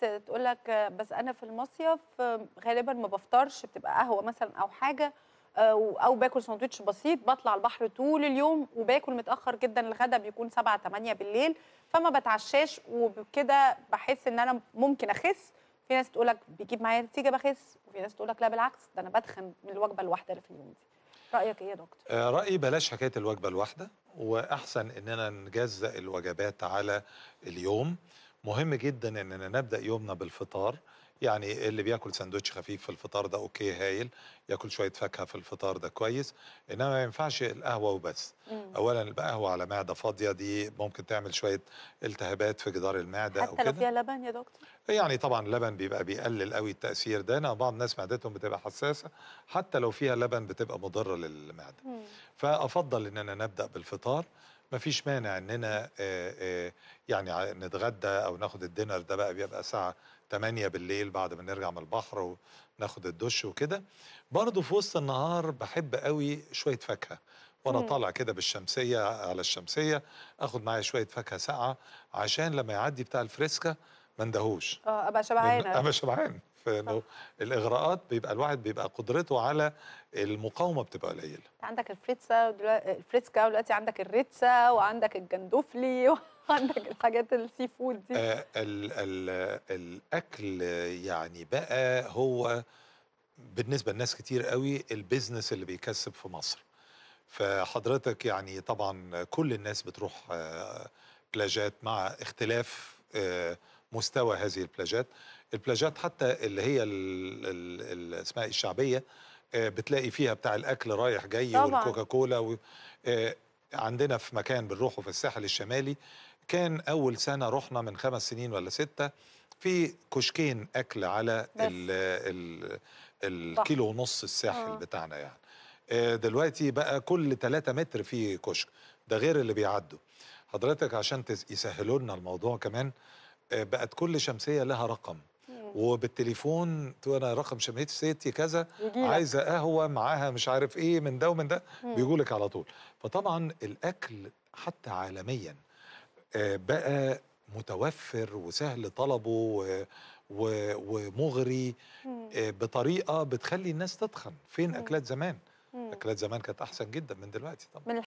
تقول لك بس انا في المصيف غالبا ما بفطرش بتبقى قهوه مثلا او حاجه آه، او باكل ساندوتش بسيط بطلع البحر طول اليوم وباكل متاخر جدا الغدا بيكون 7 8 بالليل فما بتعشاش وبكده بحس ان انا ممكن اخس في ناس تقول لك بيجيب معايا نتيجه بخس وفي ناس تقول لك لا بالعكس ده انا بتخن من الوجبه الواحده اللي في اليوم دي رايك ايه يا دكتور آه رايي بلاش حكايه الوجبه الواحده واحسن اننا نجزأ الوجبات على اليوم مهم جدا اننا نبدا يومنا بالفطار يعني اللي بياكل سندوتش خفيف في الفطار ده اوكي هايل ياكل شويه فاكهه في الفطار ده كويس انما ما ينفعش القهوه وبس مم. اولا القهوه على معده فاضيه دي ممكن تعمل شويه التهابات في جدار المعده حتى لو فيها لبن يا دكتور يعني طبعا اللبن بيبقى بيقلل قوي التاثير ده انا بعض الناس معدتهم بتبقى حساسه حتى لو فيها لبن بتبقى مضره للمعده مم. فافضل اننا نبدا بالفطار ما فيش مانع اننا آه، آه، يعني نتغدى او ناخد الدينر ده بقى بيبقى ساعه 8 بالليل بعد ما نرجع من البحر وناخد الدش وكده برضه في وسط النهار بحب قوي شويه فاكهه وانا طالع كده بالشمسيه على الشمسيه اخد معايا شويه فاكهه ساقعه عشان لما يعدي بتاع الفريسكا ما اندهوش اه ابقى شبعان ابقى شبعان فانه آه. الاغراءات بيبقى الواحد بيبقى قدرته على المقاومه بتبقى قليله عندك الفريتسا الفريتسكا ودلوقتي عندك الريتسا وعندك الجندوفلي و... عندك الحاجات السي فود دي آه، ال ال الاكل يعني بقى هو بالنسبه لناس كتير قوي البيزنس اللي بيكسب في مصر فحضرتك يعني طبعا كل الناس بتروح آه، بلاجات مع اختلاف آه، مستوى هذه البلاجات البلاجات حتى اللي هي اسمها إيه، الشعبيه بتلاقي فيها بتاع الاكل رايح جاي والكوكاكولا و... عندنا في مكان بنروحه في الساحل الشمالي كان أول سنة رحنا من خمس سنين ولا ستة في كشكين أكل على ال ال الكيلو ونص الساحل آه. بتاعنا يعني آه، دلوقتي بقى كل 3 متر في كشك ده غير اللي بيعدوا حضرتك عشان يسهلوا لنا الموضوع كمان آه، بقت كل شمسية لها رقم وبالتليفون وانا رقم شمعتي ستي كذا عايزه قهوه معاها مش عارف ايه من ده ومن ده بيقولك على طول فطبعا الاكل حتى عالميا آه، بقى متوفر وسهل طلبه ومغري آه، بطريقه بتخلي الناس تتخن فين اكلات زمان اكلات زمان كانت احسن جدا من دلوقتي طبعا